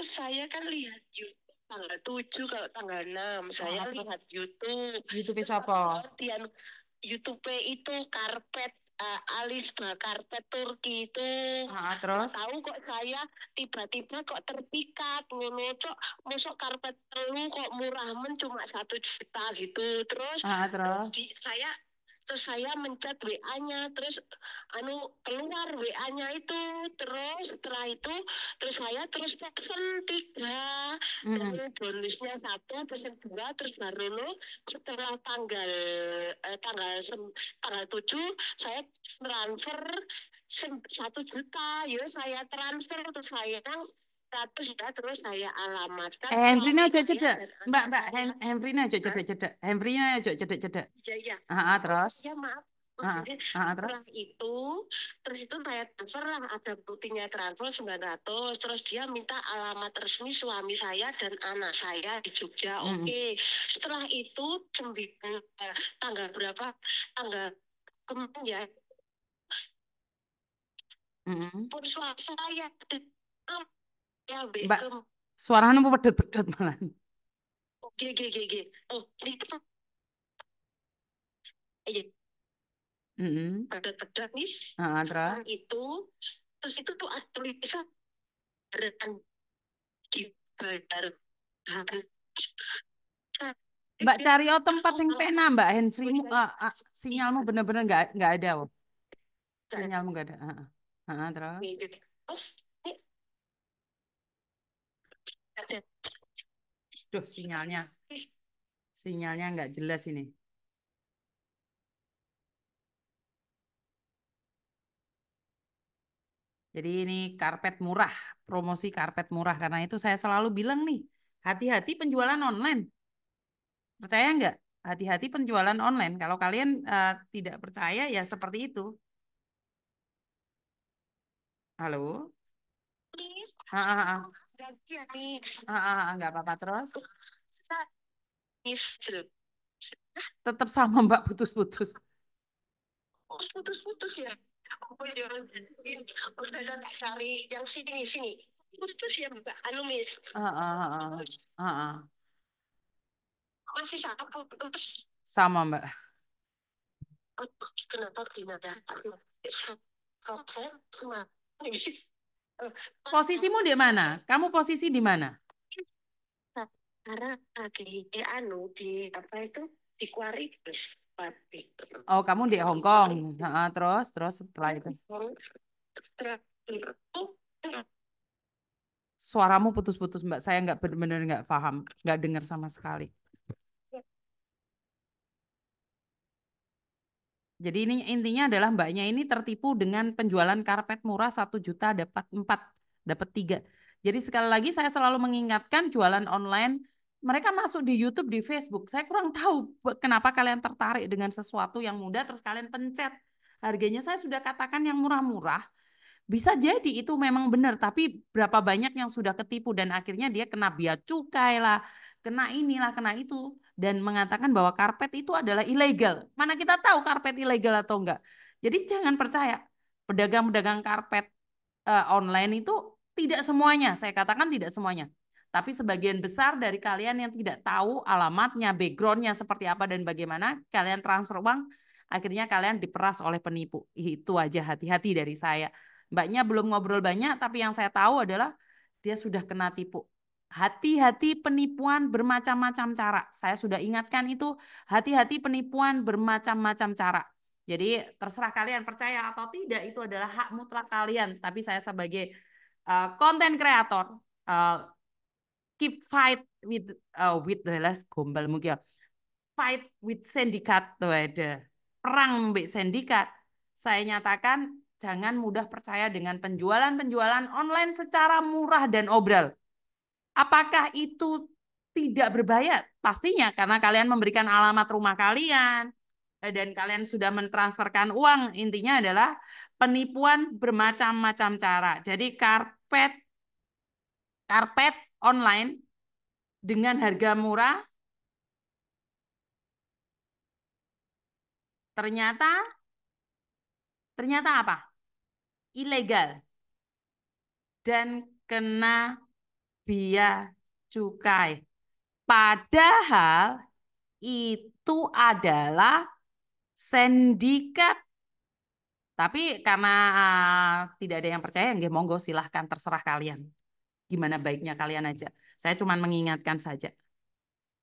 saya kan lihat YouTube tanggal tujuh kalau tanggal 6 ah, saya lihat YouTube YouTube siapa YouTube itu karpet uh, eh, alis karpet Turki itu. Ah, ah terus? Tahu kok saya tiba-tiba kok terpikat ngono kok mosok karpet telu kok murah men cuma satu juta gitu. Terus, ah, ah terus? Di, saya terus saya mencet WA-nya terus anu keluar WA-nya itu terus setelah itu terus saya terus pesen tiga mm. dan bonusnya satu pesen dua terus baru lo setelah tanggal eh, tanggal sem, tanggal tujuh saya transfer satu juta ya saya transfer terus saya status ya terus saya alamatkan. Eh, aja cedek. Mbak, Mbak, Hen aja cedek cedek. Henrina aja cedek cedek. Iya, iya. Ah, ah oh, terus. Iya, maaf. Oh, ah, ah, terus? Setelah itu, terus itu saya transfer lah, ada buktinya transfer 900. Terus dia minta alamat resmi suami saya dan anak saya di Jogja. Hmm. Oke, okay. setelah itu sembilan eh, tanggal berapa? Tanggal kemarin ya. Hmm. Pun suami saya Iya, Oke oh, oh, ini tuh పట్టదు iya. hmm pedat-pedat nih. Nah, terus itu terus itu tuh ada tulisan dan di badar Mbak cari oh tempat sing pena Mbak Henrymu uh, uh, sinyalmu bener-bener nggak -bener nggak ada. Oh. Sinyalmu nggak ada. ah Uh, uh, terus. Oh, Duh, sinyalnya. Sinyalnya nggak jelas ini. Jadi ini karpet murah, promosi karpet murah. Karena itu saya selalu bilang nih, hati-hati penjualan online. Percaya nggak? Hati-hati penjualan online. Kalau kalian uh, tidak percaya ya seperti itu. Halo? Please. Ha, ah, ah, ha, ah. ha kaki ini ah ah nggak apa-apa terus tetap sama mbak putus-putus oh, putus-putus ya oh, aku iya, iya. udah tak cari yang sini sini putus ya mbak anumis miss ah, ah, ah, ah, ah. masih sama putus sama mbak oh, kenapa tidak ada sama Posisimu di mana? Kamu posisi di mana? Nah, karena ah, di anu di apa itu di kuari Oh, kamu di Hong Kong. Nah, terus terus setelah itu. Suaramu putus-putus, Mbak. Saya nggak benar-benar nggak paham, nggak dengar sama sekali. Jadi ini intinya adalah mbaknya ini tertipu dengan penjualan karpet murah satu juta dapat empat dapat tiga. Jadi sekali lagi saya selalu mengingatkan jualan online mereka masuk di YouTube, di Facebook. Saya kurang tahu kenapa kalian tertarik dengan sesuatu yang mudah terus kalian pencet. Harganya saya sudah katakan yang murah-murah. Bisa jadi itu memang benar, tapi berapa banyak yang sudah ketipu dan akhirnya dia kena biaya cukai lah, kena inilah, kena itu dan mengatakan bahwa karpet itu adalah ilegal. Mana kita tahu karpet ilegal atau enggak. Jadi jangan percaya pedagang-pedagang karpet uh, online itu tidak semuanya, saya katakan tidak semuanya. Tapi sebagian besar dari kalian yang tidak tahu alamatnya, backgroundnya seperti apa dan bagaimana, kalian transfer uang, akhirnya kalian diperas oleh penipu. Itu aja hati-hati dari saya. Mbaknya belum ngobrol banyak, tapi yang saya tahu adalah dia sudah kena tipu. Hati-hati penipuan bermacam-macam cara. Saya sudah ingatkan itu, hati-hati penipuan bermacam-macam cara. Jadi terserah kalian percaya atau tidak itu adalah hak mutlak kalian. Tapi saya sebagai konten eh, uh, kreator uh, eh, keep fight with uh, with the last gombal mungkin ya. fight with sindikat tuh ada perang mbak sindikat. Saya nyatakan jangan mudah percaya dengan penjualan-penjualan online secara murah dan obral. Apakah itu tidak berbayar? Pastinya karena kalian memberikan alamat rumah kalian eh, dan kalian sudah mentransferkan uang. Intinya adalah penipuan bermacam-macam cara. Jadi karpet karpet online dengan harga murah ternyata ternyata apa? ilegal dan kena bea cukai. Padahal itu adalah sindikat. Tapi karena eh, tidak ada yang percaya, ya nggih monggo silahkan terserah kalian. Gimana baiknya kalian aja. Saya cuma mengingatkan saja.